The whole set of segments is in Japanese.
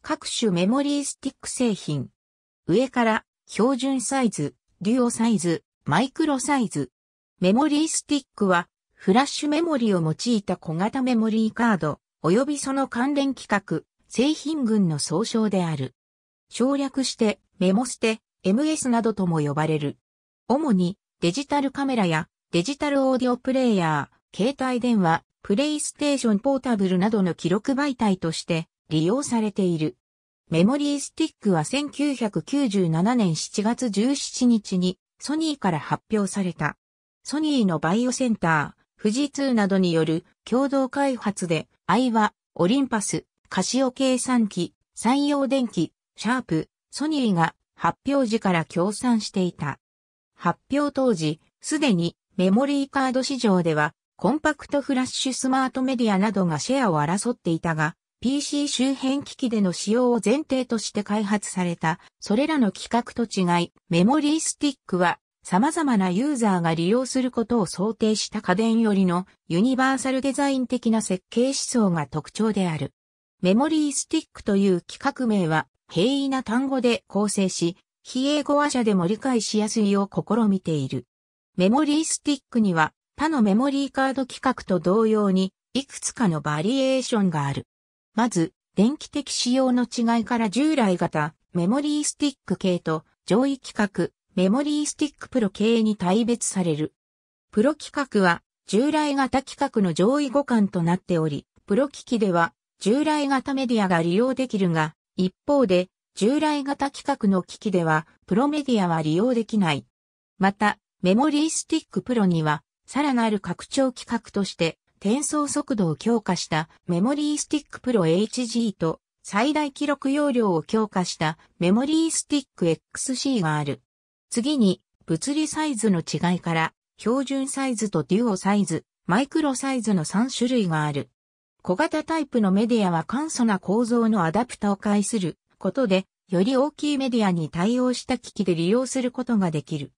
各種メモリースティック製品。上から標準サイズ、デュオサイズ、マイクロサイズ。メモリースティックはフラッシュメモリを用いた小型メモリーカード、及びその関連規格、製品群の総称である。省略してメモステ、MS などとも呼ばれる。主にデジタルカメラやデジタルオーディオプレイヤー、携帯電話、プレイステーションポータブルなどの記録媒体として利用されている。メモリースティックは1997年7月17日にソニーから発表された。ソニーのバイオセンター、富士通などによる共同開発で、アイワ、オリンパス、カシオ計算機、山陽電機、シャープ、ソニーが発表時から協賛していた。発表当時、すでにメモリーカード市場ではコンパクトフラッシュスマートメディアなどがシェアを争っていたが、PC 周辺機器での使用を前提として開発された、それらの規格と違い、メモリースティックは様々なユーザーが利用することを想定した家電よりのユニバーサルデザイン的な設計思想が特徴である。メモリースティックという規格名は平易な単語で構成し、非英語話者でも理解しやすいよう試みている。メモリースティックには他のメモリーカード規格と同様にいくつかのバリエーションがある。まず、電気的仕様の違いから従来型、メモリースティック系と、上位規格、メモリースティックプロ系に大別される。プロ規格は、従来型規格の上位互換となっており、プロ機器では、従来型メディアが利用できるが、一方で、従来型規格の機器では、プロメディアは利用できない。また、メモリースティックプロには、さらなる拡張規格として、転送速度を強化したメモリースティックプロ HG と最大記録容量を強化したメモリースティック XC がある。次に物理サイズの違いから標準サイズとデュオサイズ、マイクロサイズの3種類がある。小型タイプのメディアは簡素な構造のアダプタを介することで、より大きいメディアに対応した機器で利用することができる。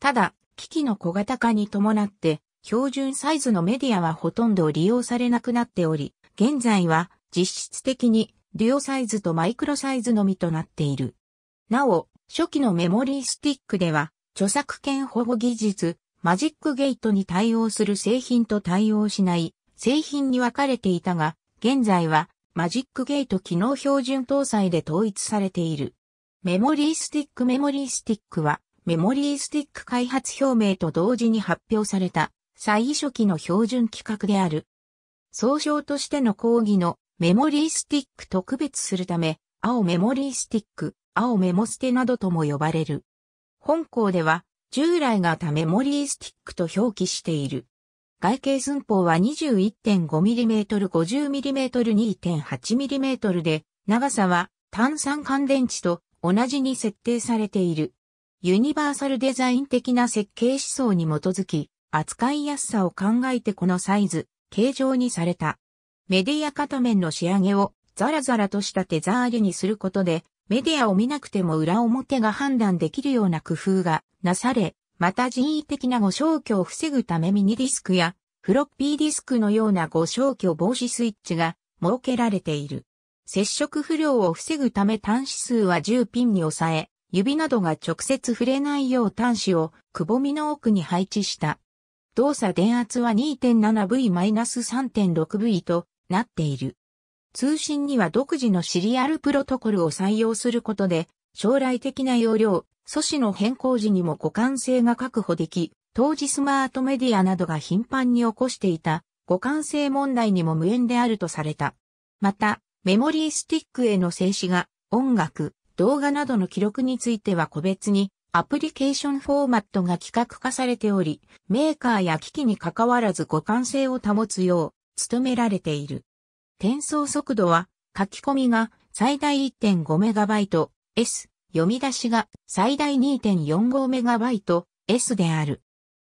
ただ、機器の小型化に伴って、標準サイズのメディアはほとんど利用されなくなっており、現在は実質的にデュオサイズとマイクロサイズのみとなっている。なお、初期のメモリースティックでは、著作権保護技術、マジックゲートに対応する製品と対応しない製品に分かれていたが、現在はマジックゲート機能標準搭載で統一されている。メモリースティックメモリースティックはメモリースティック開発表明と同時に発表された最初期の標準規格である。総称としての講義のメモリースティックと区別するため、青メモリースティック、青メモステなどとも呼ばれる。本校では、従来型メモリースティックと表記している。外形寸法は 21.5mm、50mm、2.8mm で、長さは単三乾電池と同じに設定されている。ユニバーサルデザイン的な設計思想に基づき、扱いやすさを考えてこのサイズ、形状にされた。メディア片面の仕上げをザラザラとした手触りにすることで、メディアを見なくても裏表が判断できるような工夫がなされ、また人為的な誤消去を防ぐためミニディスクやフロッピーディスクのような誤消去防止スイッチが設けられている。接触不良を防ぐため端子数は10ピンに抑え、指などが直接触れないよう端子をくぼみの奥に配置した。動作電圧は 2.7V-3.6V となっている。通信には独自のシリアルプロトコルを採用することで、将来的な容量、素子の変更時にも互換性が確保でき、当時スマートメディアなどが頻繁に起こしていた互換性問題にも無縁であるとされた。また、メモリースティックへの静止が音楽、動画などの記録については個別にアプリケーションフォーマットが規格化されており、メーカーや機器に関わらず互換性を保つよう努められている。転送速度は書き込みが最大 1.5MB S、読み出しが最大 2.45MB S である。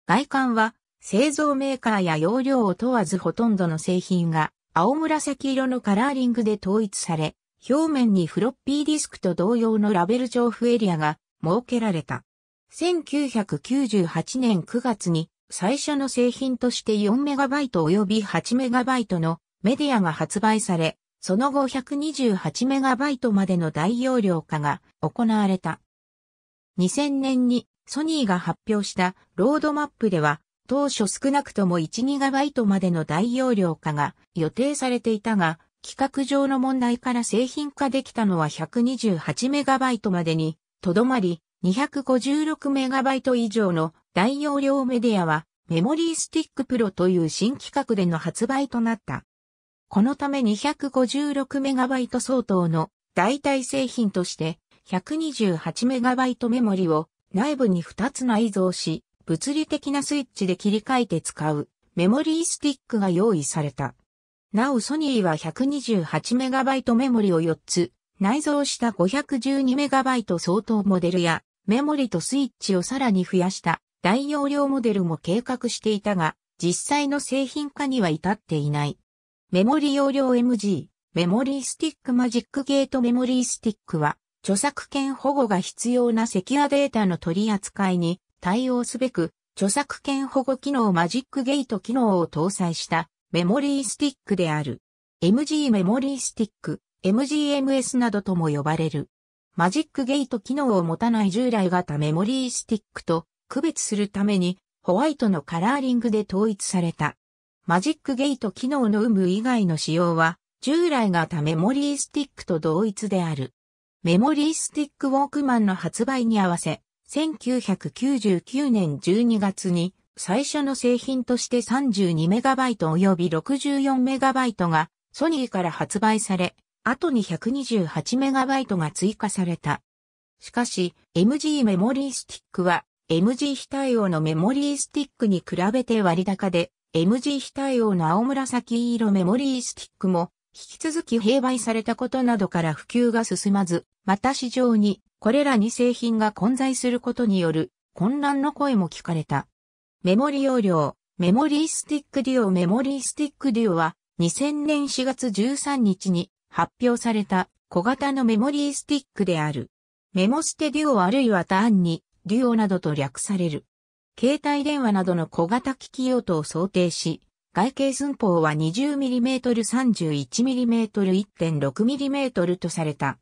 外観は製造メーカーや容量を問わずほとんどの製品が青紫色のカラーリングで統一され、表面にフロッピーディスクと同様のラベル調布エリアが設けられた。1998年9月に最初の製品として 4MB 及び 8MB のメディアが発売され、その後 128MB までの大容量化が行われた。2000年にソニーが発表したロードマップでは当初少なくとも 1GB までの大容量化が予定されていたが、規格上の問題から製品化できたのは 128MB までにとどまり、256MB 以上の大容量メディアはメモリースティックプロという新規格での発売となった。このため 256MB 相当の代替製品として 128MB メモリを内部に2つ内蔵し、物理的なスイッチで切り替えて使うメモリースティックが用意された。なおソニーは 128MB メモリを4つ内蔵した 512MB 相当モデルやメモリとスイッチをさらに増やした大容量モデルも計画していたが、実際の製品化には至っていない。メモリ容量 MG、メモリースティックマジックゲートメモリースティックは、著作権保護が必要なセキュアデータの取り扱いに対応すべく、著作権保護機能マジックゲート機能を搭載したメモリースティックである。MG メモリースティック MGMS などとも呼ばれる。マジックゲート機能を持たない従来型メモリースティックと区別するためにホワイトのカラーリングで統一された。マジックゲート機能の有無以外の仕様は従来型メモリースティックと同一である。メモリースティックウォークマンの発売に合わせ、1999年12月に最初の製品として 32MB 及び 64MB がソニーから発売され、後に 128MB が追加された。しかし、MG メモリースティックは、MG 非対応のメモリースティックに比べて割高で、MG 非対応の青紫色メモリースティックも、引き続き併売されたことなどから普及が進まず、また市場に、これらに製品が混在することによる混乱の声も聞かれた。メモリ容量、メモリースティックデュオメモリースティックデュオは、2000年4月13日に発表された小型のメモリースティックである。メモステデュオあるいは単にデュオなどと略される。携帯電話などの小型機器用途を想定し、外形寸法は 20mm31mm1.6mm とされた。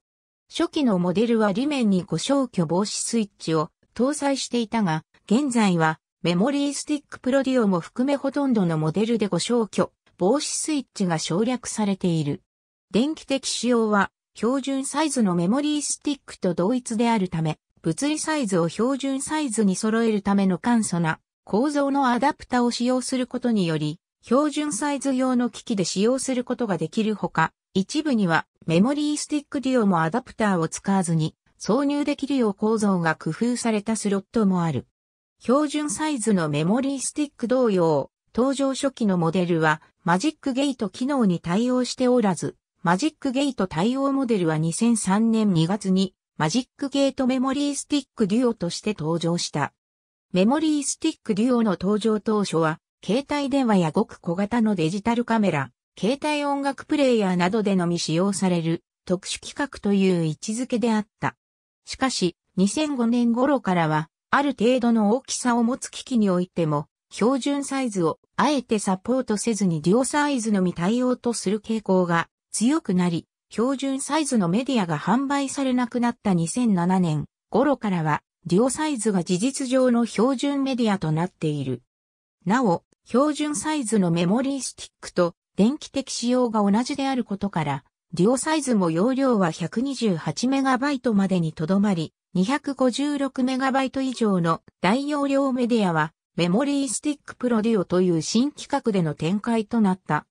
初期のモデルは裏面に故障挙防止スイッチを搭載していたが、現在はメモリースティックプロデュオも含めほとんどのモデルで故障挙防止スイッチが省略されている。電気的仕様は標準サイズのメモリースティックと同一であるため、物理サイズを標準サイズに揃えるための簡素な構造のアダプタを使用することにより、標準サイズ用の機器で使用することができるほか、一部にはメモリースティックデュオもアダプターを使わずに挿入できるよう構造が工夫されたスロットもある。標準サイズのメモリースティック同様、登場初期のモデルはマジックゲート機能に対応しておらず、マジックゲート対応モデルは2003年2月にマジックゲートメモリースティックデュオとして登場した。メモリースティックデュオの登場当初は、携帯電話やごく小型のデジタルカメラ、携帯音楽プレイヤーなどでのみ使用される特殊規格という位置づけであった。しかし、2005年頃からは、ある程度の大きさを持つ機器においても、標準サイズをあえてサポートせずにデュオサイズのみ対応とする傾向が強くなり、標準サイズのメディアが販売されなくなった2007年頃からは、デュオサイズが事実上の標準メディアとなっている。なお、標準サイズのメモリースティックと電気的仕様が同じであることから、デュオサイズも容量は 128MB までにとどまり、256MB 以上の大容量メディアは、メモリースティックプロデュオという新規格での展開となった。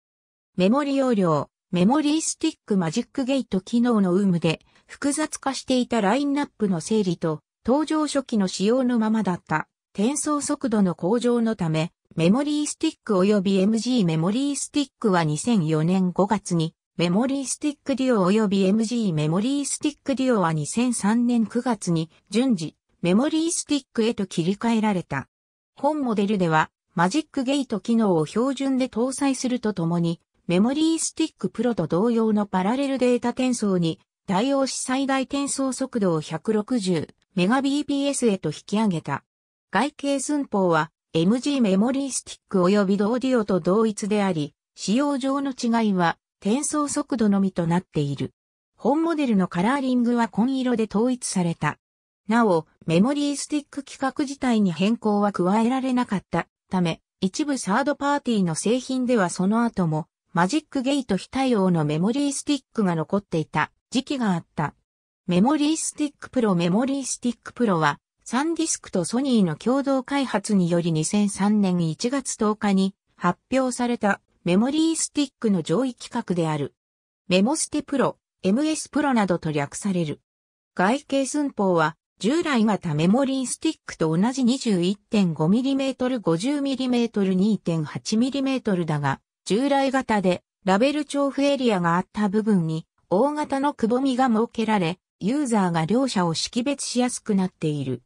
メモリ容量、メモリースティックマジックゲート機能の有無で複雑化していたラインナップの整理と登場初期の仕様のままだった転送速度の向上のためメモリースティック及び MG メモリースティックは2004年5月にメモリースティックデュオ及び MG メモリースティックデュオは2003年9月に順次メモリースティックへと切り替えられた。本モデルではマジックゲート機能を標準で搭載するとともにメモリースティックプロと同様のパラレルデータ転送に対応し最大転送速度を 160Mbps へと引き上げた。外形寸法は MG メモリースティック及びドーディオと同一であり、使用上の違いは転送速度のみとなっている。本モデルのカラーリングは紺色で統一された。なお、メモリースティック規格自体に変更は加えられなかったため、一部サードパーティーの製品ではその後もマジックゲート非対応のメモリースティックが残っていた時期があった。メモリースティックプロメモリースティックプロはサンディスクとソニーの共同開発により2003年1月10日に発表されたメモリースティックの上位規格である。メモステプロ、MS プロなどと略される。外形寸法は従来型メモリースティックと同じ 21.5mm、50mm、2.8mm だが、従来型でラベル調布エリアがあった部分に大型のくぼみが設けられ、ユーザーが両者を識別しやすくなっている。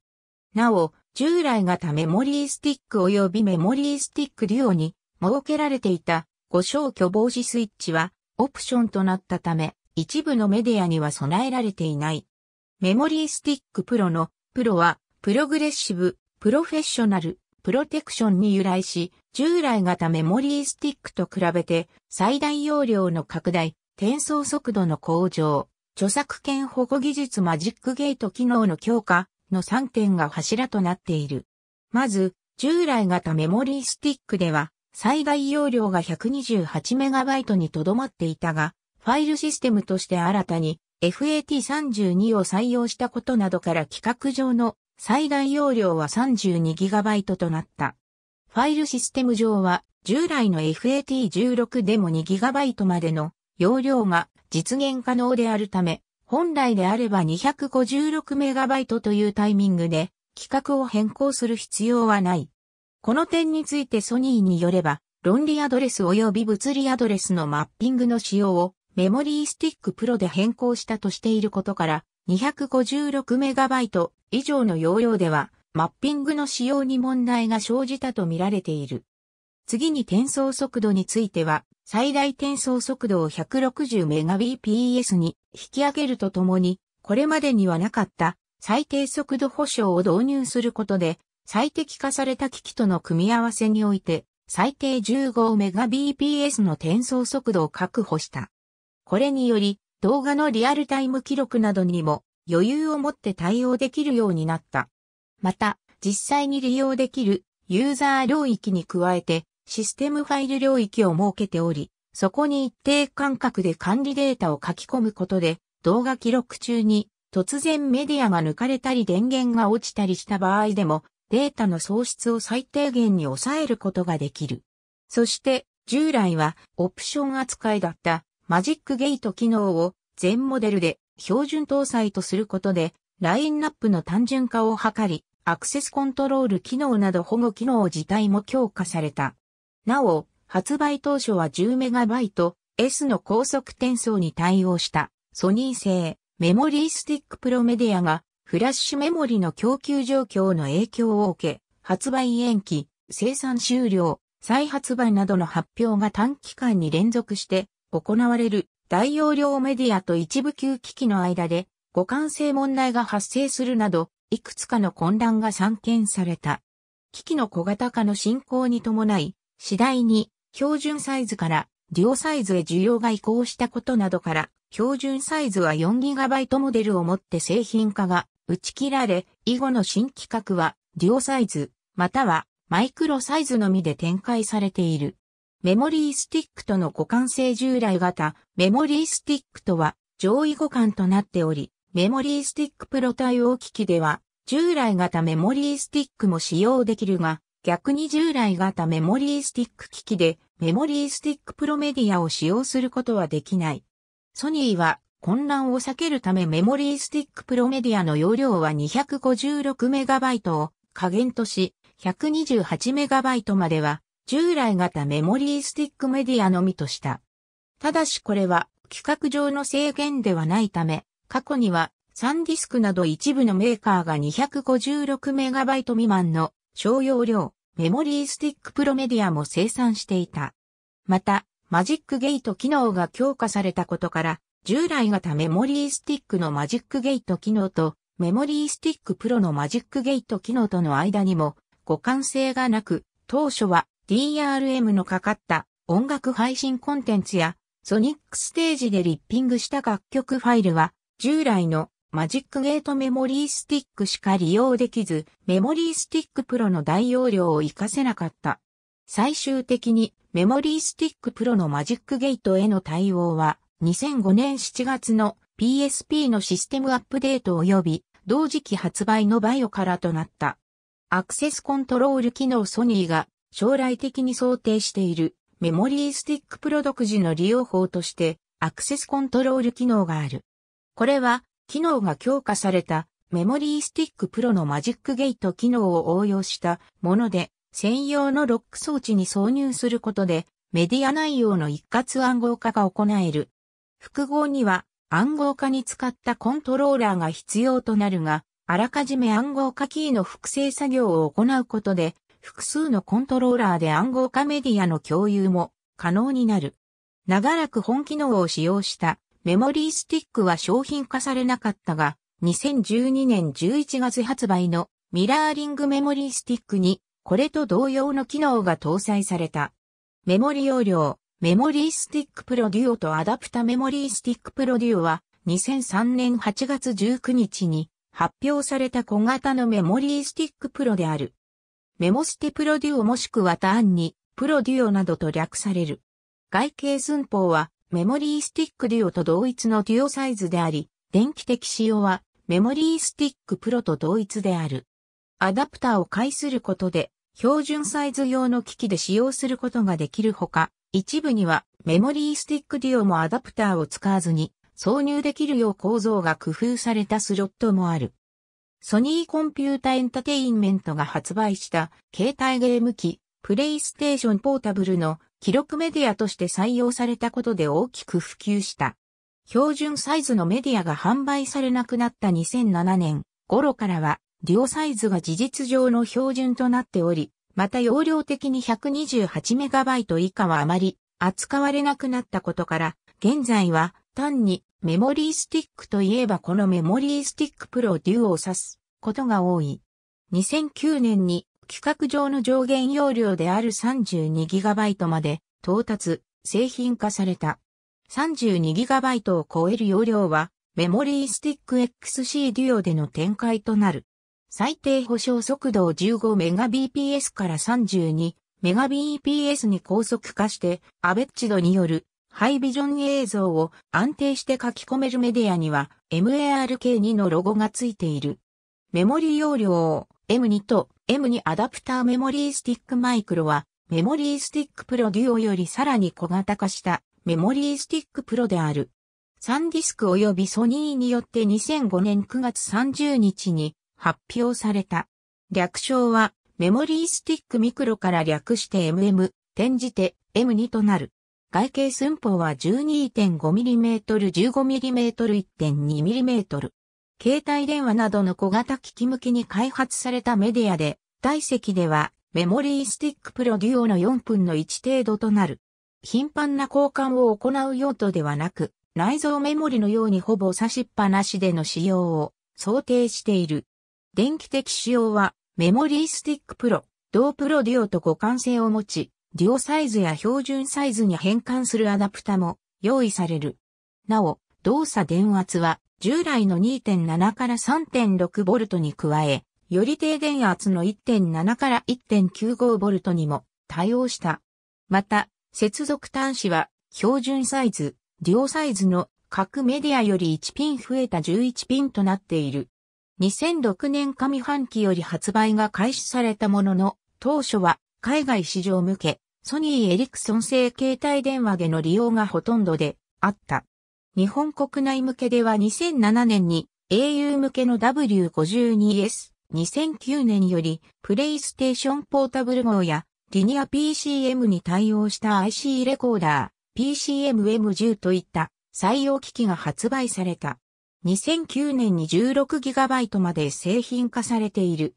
なお、従来型メモリースティック及びメモリースティックデュオに設けられていた誤消去防止スイッチはオプションとなったため、一部のメディアには備えられていない。メモリースティックプロのプロはプログレッシブ、プロフェッショナル、プロテクションに由来し、従来型メモリースティックと比べて最大容量の拡大、転送速度の向上、著作権保護技術マジックゲート機能の強化の3点が柱となっている。まず、従来型メモリースティックでは、最大容量が 128MB にとどまっていたが、ファイルシステムとして新たに FAT32 を採用したことなどから規格上の最大容量は 32GB となった。ファイルシステム上は、従来の FAT16 でも 2GB までの容量が実現可能であるため、本来であれば 256MB というタイミングで規格を変更する必要はない。この点についてソニーによれば、論理アドレス及び物理アドレスのマッピングの仕様をメモリースティックプロで変更したとしていることから、256MB 以上の容量ではマッピングの仕様に問題が生じたとみられている。次に転送速度については、最大転送速度を 160Mbps に引き上げるとともに、これまでにはなかった最低速度保証を導入することで、最適化された機器との組み合わせにおいて、最低 15Mbps の転送速度を確保した。これにより、動画のリアルタイム記録などにも余裕を持って対応できるようになった。また、実際に利用できるユーザー領域に加えてシステムファイル領域を設けており、そこに一定間隔で管理データを書き込むことで動画記録中に突然メディアが抜かれたり電源が落ちたりした場合でもデータの喪失を最低限に抑えることができる。そして従来はオプション扱いだったマジックゲート機能を全モデルで標準搭載とすることでラインナップの単純化を図りアクセスコントロール機能など保護機能自体も強化された。なお、発売当初は 10MB S の高速転送に対応したソニー製メモリースティックプロメディアがフラッシュメモリの供給状況の影響を受け、発売延期、生産終了、再発売などの発表が短期間に連続して行われる大容量メディアと一部級機器の間で互換性問題が発生するなどいくつかの混乱が散見された。機器の小型化の進行に伴い、次第に標準サイズからデュオサイズへ需要が移行したことなどから、標準サイズは 4GB モデルをもって製品化が打ち切られ、以後の新規格はデュオサイズ、またはマイクロサイズのみで展開されている。メモリースティックとの互換性従来型、メモリースティックとは上位互換となっており、メモリースティックプロ対応機器では、従来型メモリースティックも使用できるが、逆に従来型メモリースティック機器でメモリースティックプロメディアを使用することはできない。ソニーは混乱を避けるためメモリースティックプロメディアの容量は 256MB を下限とし 128MB までは従来型メモリースティックメディアのみとした。ただしこれは規格上の制限ではないため過去には、サンディスクなど一部のメーカーが 256MB 未満の小容量メモリースティックプロメディアも生産していた。また、マジックゲート機能が強化されたことから、従来型メモリースティックのマジックゲート機能と、メモリースティックプロのマジックゲート機能との間にも互換性がなく、当初は DRM のかかった音楽配信コンテンツやソニックステージでリッピングした楽曲ファイルは従来のマジックゲートメモリースティックしか利用できず、メモリースティックプロの大容量を活かせなかった。最終的にメモリースティックプロのマジックゲートへの対応は2005年7月の PSP のシステムアップデート及び同時期発売のバイオからとなった。アクセスコントロール機能ソニーが将来的に想定しているメモリースティックプロ独自の利用法としてアクセスコントロール機能がある。これは、機能が強化されたメモリースティックプロのマジックゲート機能を応用したもので、専用のロック装置に挿入することで、メディア内容の一括暗号化が行える。複合には暗号化に使ったコントローラーが必要となるが、あらかじめ暗号化キーの複製作業を行うことで、複数のコントローラーで暗号化メディアの共有も可能になる。長らく本機能を使用したメモリースティックは商品化されなかったが、2012年11月発売のミラーリングメモリースティックに、これと同様の機能が搭載された。メモリ容量、メモリースティックプロデュオとアダプタメモリースティックプロデュオは、2003年8月19日に発表された小型のメモリースティックプロである。メモステプロデュオもしくはターンに、プロデュオなどと略される。外形寸法は、メモリースティックデュオと同一のデュオサイズであり、電気的仕様はメモリースティックプロと同一である。アダプターを介することで、標準サイズ用の機器で使用することができるほか、一部にはメモリースティックデュオもアダプターを使わずに挿入できるよう構造が工夫されたスロットもある。ソニーコンピュータエンタテインメントが発売した携帯ゲーム機、プレイステーションポータブルの記録メディアとして採用されたことで大きく普及した。標準サイズのメディアが販売されなくなった2007年頃からは、デュオサイズが事実上の標準となっており、また容量的に 128MB 以下はあまり扱われなくなったことから、現在は単にメモリースティックといえばこのメモリースティックプロデュオを指すことが多い。2009年に規格上の上限容量である 32GB まで到達、製品化された。32GB を超える容量は、メモリースティック XC デュオでの展開となる。最低保証速度を 15Mbps から 32Mbps に高速化して、アベッチドによるハイビジョン映像を安定して書き込めるメディアには MARK2 のロゴがついている。メモリ容量を M2 と M2 アダプターメモリースティックマイクロは、メモリースティックプロデュオよりさらに小型化したメモリースティックプロである。サンディスク及びソニーによって2005年9月30日に発表された。略称はメモリースティックミクロから略して MM、転じて M2 となる。外形寸法は 12.5mm、15mm、1.2mm。携帯電話などの小型機器向きに開発されたメディアで、体積ではメモリースティックプロデュオの4分の1程度となる。頻繁な交換を行う用途ではなく、内蔵メモリのようにほぼ差しっぱなしでの使用を想定している。電気的使用はメモリースティックプロ、同プロデュオと互換性を持ち、デュオサイズや標準サイズに変換するアダプタも用意される。なお、動作電圧は従来の2.7から3.6ボルトに加え、より低電圧の1.7から1.95ボルトにも対応した。また、接続端子は標準サイズ、両サイズの各メディアより1ピン増えた11ピンとなっている。2006年上半期より発売が開始されたものの、当初は海外市場向け、ソニーエリクソン製携帯電話での利用がほとんどであった。日本国内向けでは2007年に au 向けの W52S、2009年よりプレイステーションポータブル号やリニア PCM に対応した IC レコーダー、PCMM10 といった採用機器が発売された。2009年に 16GB まで製品化されている。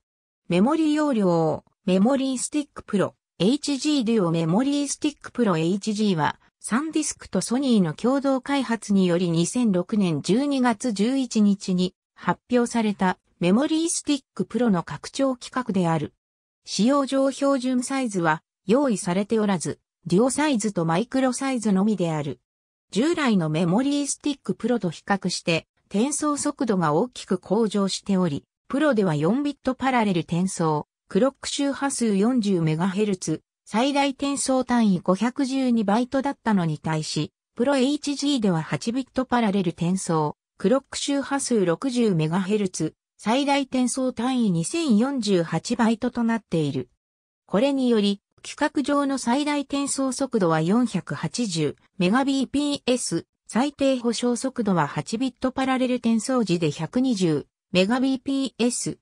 メモリ容量、メモリースティックプロ、HG デュオメモリースティックプロ HG はサンディスクとソニーの共同開発により2006年12月11日に発表されたメモリースティックプロの拡張規格である。使用上標準サイズは用意されておらず、デュオサイズとマイクロサイズのみである。従来のメモリースティックプロと比較して転送速度が大きく向上しており、プロでは4ビットパラレル転送、クロック周波数 40MHz、最大転送単位512バイトだったのに対し、プロ HG では8ビットパラレル転送、クロック周波数 60MHz、最大転送単位2048バイトとなっている。これにより、規格上の最大転送速度は 480Mbps、最低保証速度は8ビットパラレル転送時で 120Mbps、4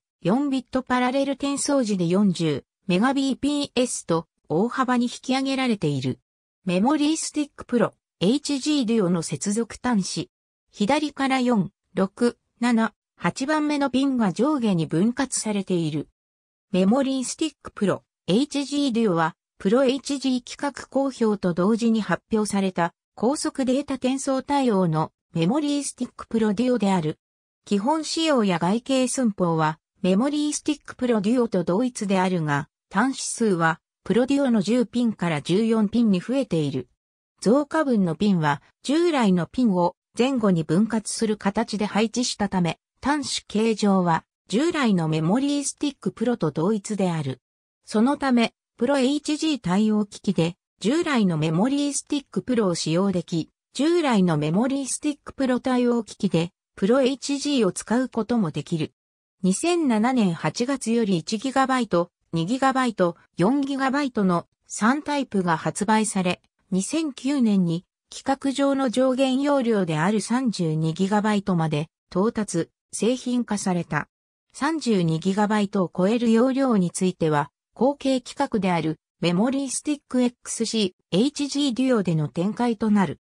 ビットパラレル転送時で 40Mbps と大幅に引き上げられている。メモリースティックプロ HG デュオの接続端子。左から4、6、7、8番目のピンが上下に分割されている。メモリースティックプロ HG デュオは、プロ HG 規格公表と同時に発表された高速データ転送対応のメモリースティックプロデュオである。基本仕様や外形寸法はメモリースティックプロデュオと同一であるが、端子数はプロデュオの10ピンから14ピンに増えている。増加分のピンは従来のピンを前後に分割する形で配置したため、端子形状は従来のメモリースティックプロと同一である。そのため、プロ HG 対応機器で従来のメモリースティックプロを使用でき、従来のメモリースティックプロ対応機器でプロ HG を使うこともできる。2007年8月より 1GB 2GB、4GB の3タイプが発売され、2009年に規格上の上限容量である 32GB まで到達、製品化された。32GB を超える容量については、後継規格であるメモリースティック XC、HG デュオでの展開となる。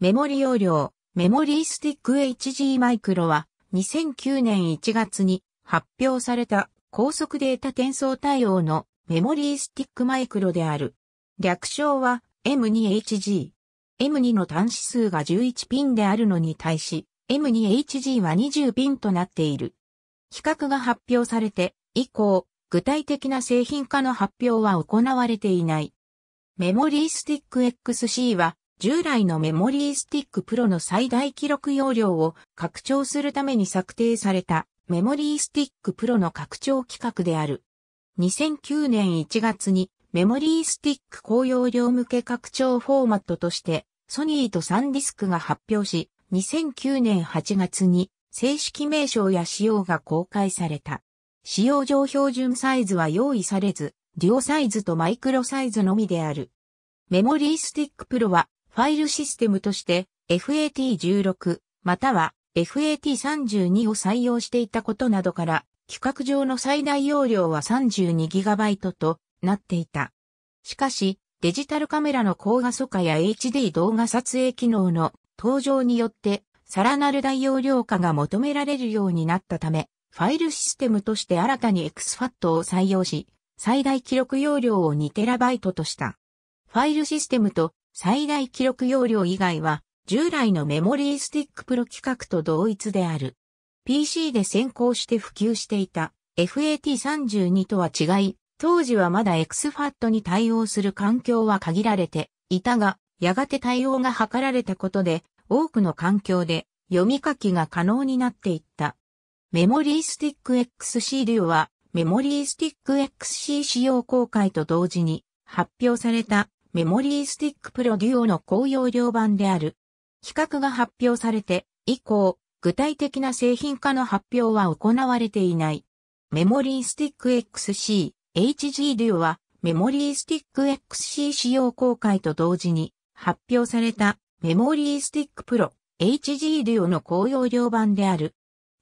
メモリ容量、メモリースティック HG マイクロは2009年1月に発表された高速データ転送対応のメモリースティックマイクロである。略称は M2HG。M2 の端子数が11ピンであるのに対し、M2HG は20ピンとなっている。規格が発表されて以降、具体的な製品化の発表は行われていない。メモリースティック XC は従来のメモリースティックプロの最大記録容量を拡張するために策定されたメモリースティックプロの拡張企画である。2009年1月にメモリースティック高容量向け拡張フォーマットとしてソニーとサンディスクが発表し、2009年8月に正式名称や仕様が公開された。使用上標準サイズは用意されず、デュオサイズとマイクロサイズのみである。メモリースティックプロはファイルシステムとして FAT16 または FAT32 を採用していたことなどから、規格上の最大容量は 32GB となっていた。しかし、デジタルカメラの高画素化や HD 動画撮影機能の登場によって、さらなる大容量化が求められるようになったため、ファイルシステムとして新たに XFAT を採用し、最大記録容量を 2TB とした。ファイルシステムと最大記録容量以外は、従来のメモリースティックプロ規格と同一である。PC で先行して普及していた FAT32 とは違い、当時はまだ XFAT に対応する環境は限られていたが、やがて対応が図られたことで、多くの環境で読み書きが可能になっていった。メモリースティック XC 流は、メモリースティック XC 仕様公開と同時に発表されたメモリースティックプロデュオの高容量版である。比較が発表されて以降、具体的な製品化の発表は行われていない。メモリースティック XC、HG デュオはメモリースティック XC 仕様公開と同時に発表されたメモリースティックプロ HG デュオの高容量版である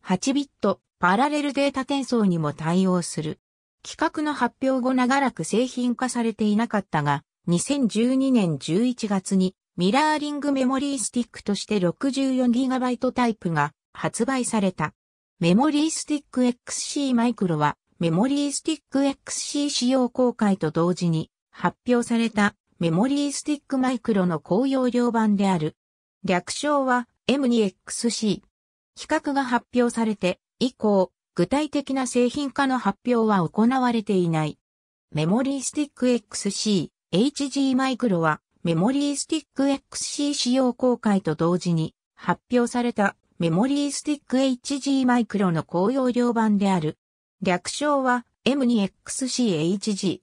8ビットパラレルデータ転送にも対応する。企画の発表後長らく製品化されていなかったが、2012年11月にミラーリングメモリースティックとして 64GB タイプが発売された。メモリースティック XC マイクロはメモリースティック XC 仕様公開と同時に発表されたメモリースティックマイクロの高容量版である。略称は M2XC。比較が発表されて以降、具体的な製品化の発表は行われていない。メモリースティック XC、HG マイクロはメモリースティック XC 仕様公開と同時に発表されたメモリースティック HG マイクロの高容量版である。略称は M2XCHG。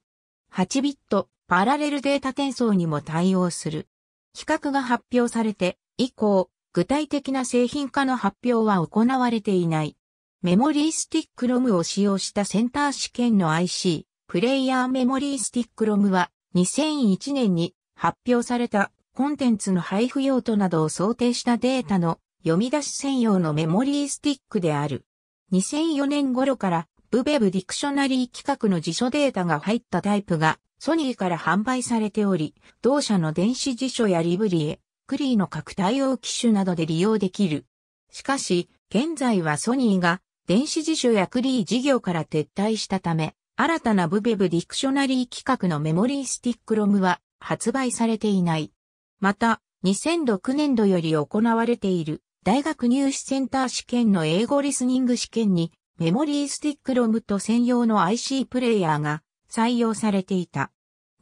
8ビットパラレルデータ転送にも対応する。規格が発表されて以降、具体的な製品化の発表は行われていない。メモリースティックロムを使用したセンター試験の IC、プレイヤーメモリースティックロムは2001年に発表されたコンテンツの配布用途などを想定したデータの読み出し専用のメモリースティックである。2004年頃からブベブディクショナリー企画の辞書データが入ったタイプがソニーから販売されており、同社の電子辞書やリブリエ、クリーの各対応機種などで利用できる。しかし、現在はソニーが電子辞書やクリー事業から撤退したため、新たなブベブディクショナリー企画のメモリースティックロムは発売されていない。また、2006年度より行われている大学入試センター試験の英語リスニング試験にメモリースティックロムと専用の IC プレイヤーが採用されていた。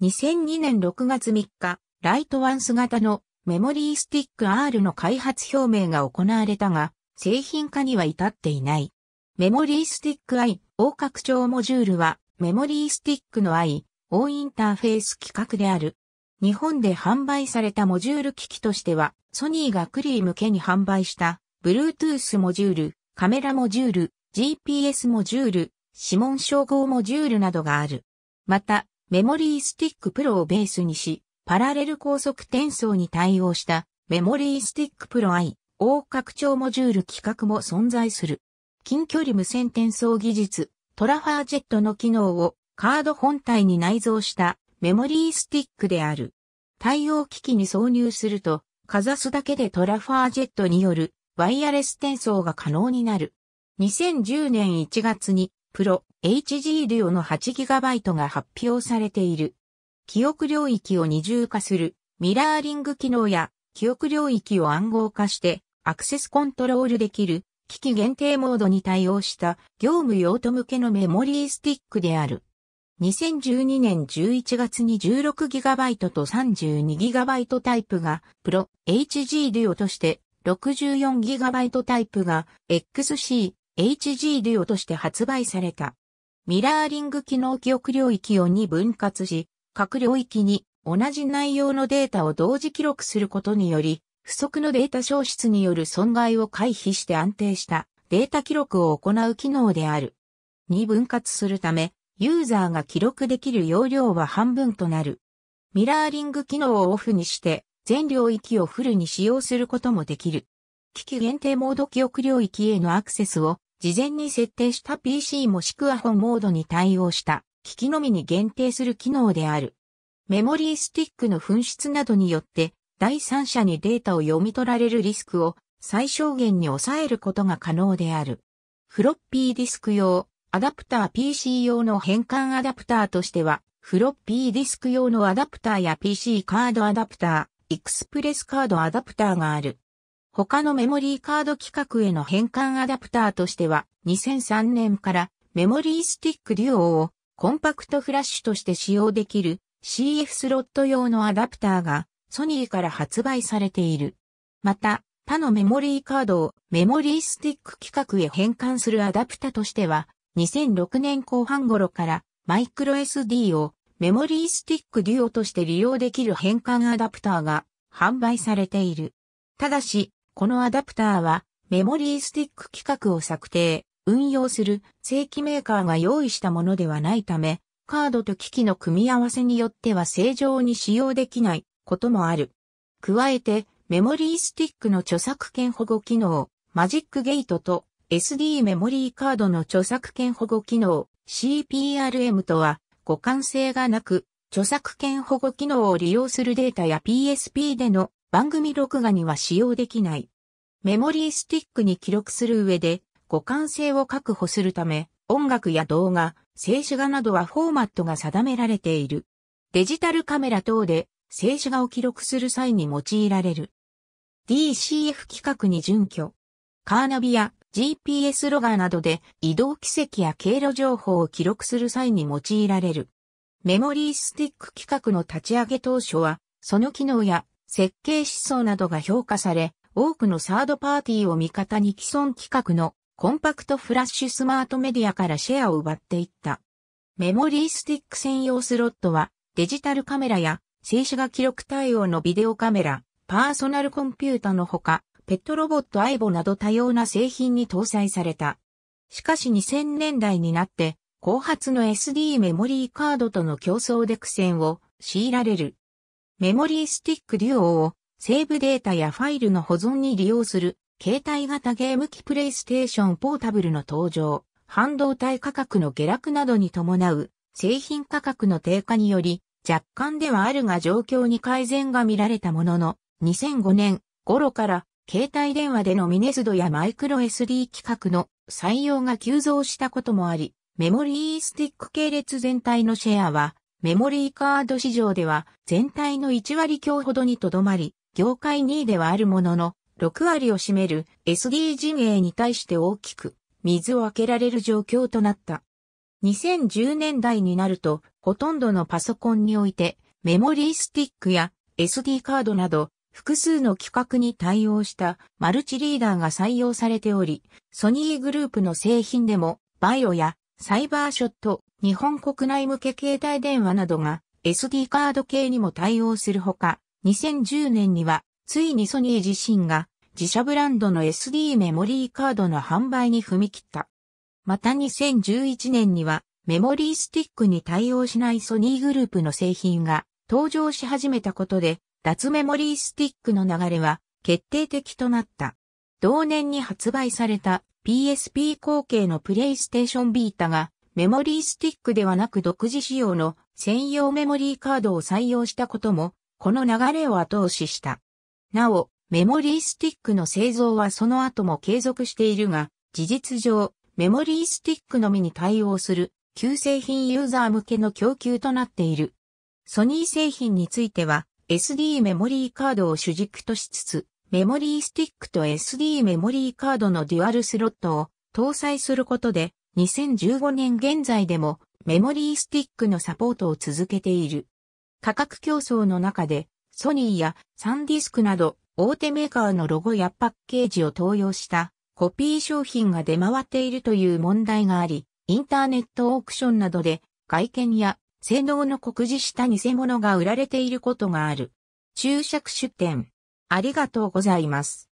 2002年6月3日、ライトワンス型のメモリースティック R の開発表明が行われたが、製品化には至っていない。メモリースティック I 大拡張モジュールはメモリースティックの I 大インターフェース規格である日本で販売されたモジュール機器としては、ソニーがクリー向けに販売した、Bluetooth モジュール、カメラモジュール、GPS モジュール、指紋照合モジュールなどがある。また、メモリースティックプロをベースにし、パラレル高速転送に対応したメモリースティックプロ i、大拡張モジュール規格も存在する。近距離無線転送技術、トラファージェットの機能をカード本体に内蔵したメモリースティックである。対応機器に挿入すると、かざすだけでトラファージェットによるワイヤレス転送が可能になる。2010年1月にプロ HG デュオの 8GB が発表されている。記憶領域を二重化するミラーリング機能や記憶領域を暗号化してアクセスコントロールできる機器限定モードに対応した業務用途向けのメモリースティックである。2012年11月に 16GB と 32GB タイプが Pro HG デュオとして 64GB タイプが XC HG デュオとして発売された。ミラーリング機能記憶領域を2分割し、各領域に同じ内容のデータを同時記録することにより、不足のデータ消失による損害を回避して安定したデータ記録を行う機能である。2分割するため、ユーザーが記録できる容量は半分となる。ミラーリング機能をオフにして、全領域をフルに使用することもできる。機器限定モード記憶領域へのアクセスを事前に設定した PC もしくは本モードに対応した機器のみに限定する機能である。メモリースティックの紛失などによって第三者にデータを読み取られるリスクを最小限に抑えることが可能である。フロッピーディスク用アダプター PC 用の変換アダプターとしては、フロッピーディスク用のアダプターや PC カードアダプター、エクスプレスカードアダプターがある。他のメモリーカード規格への変換アダプターとしては、2003年からメモリースティックデュオをコンパクトフラッシュとして使用できる CF スロット用のアダプターがソニーから発売されている。また、他のメモリーカードをメモリースティック規格へ変換するアダプタとしては、2006年後半頃からマイクロ SD をメモリースティックデュオとして利用できる変換アダプターが販売されている。ただし、このアダプターはメモリースティック規格を策定、運用する正規メーカーが用意したものではないため、カードと機器の組み合わせによっては正常に使用できないこともある。加えて、メモリースティックの著作権保護機能、マジックゲートと SD メモリーカードの著作権保護機能 CPRM とは互換性がなく著作権保護機能を利用するデータや PSP での番組録画には使用できない。メモリースティックに記録する上で互換性を確保するため音楽や動画、静止画などはフォーマットが定められている。デジタルカメラ等で静止画を記録する際に用いられる。DCF 規格に準拠。カーナビや GPS ロガーなどで移動軌跡や経路情報を記録する際に用いられる。メモリースティック企画の立ち上げ当初は、その機能や設計思想などが評価され、多くのサードパーティーを味方に既存企画のコンパクトフラッシュスマートメディアからシェアを奪っていった。メモリースティック専用スロットはデジタルカメラや静止画記録対応のビデオカメラ、パーソナルコンピュータのほか、ペットロボットアイボなど多様な製品に搭載された。しかし2000年代になって、後発の SD メモリーカードとの競争で苦戦を強いられる。メモリースティックデュオをセーブデータやファイルの保存に利用する携帯型ゲーム機プレイステーションポータブルの登場、半導体価格の下落などに伴う製品価格の低下により若干ではあるが状況に改善が見られたものの2005年頃から携帯電話でのミネスドやマイクロ SD 規格の採用が急増したこともあり、メモリースティック系列全体のシェアは、メモリーカード市場では全体の1割強ほどにとどまり、業界2位ではあるものの、6割を占める SD 陣営に対して大きく水を開けられる状況となった。2010年代になると、ほとんどのパソコンにおいて、メモリースティックや SD カードなど複数の企画に対応したマルチリーダーが採用されており、ソニーグループの製品でも、バイオやサイバーショット、日本国内向け携帯電話などが SD カード系にも対応するほか、2010年には、ついにソニー自身が自社ブランドの SD メモリーカードの販売に踏み切った。また2011年には、メモリースティックに対応しないソニーグループの製品が登場し始めたことで、脱メモリースティックの流れは決定的となった。同年に発売された PSP 後継のプレイステーションビータがメモリースティックではなく独自仕様の専用メモリーカードを採用したことも、この流れを後押しした。なお、メモリースティックの製造はその後も継続しているが、事実上、メモリースティックのみに対応する、旧製品ユーザー向けの供給となっている。ソニー製品については、SD メモリーカードを主軸としつつ、メモリースティックと SD メモリーカードのデュアルスロットを搭載することで、2015年現在でもメモリースティックのサポートを続けている。価格競争の中で、ソニーやサンディスクなど大手メーカーのロゴやパッケージを登用したコピー商品が出回っているという問題があり、インターネットオークションなどで外見や性能の告示した偽物が売られていることがある。注釈出典。ありがとうございます。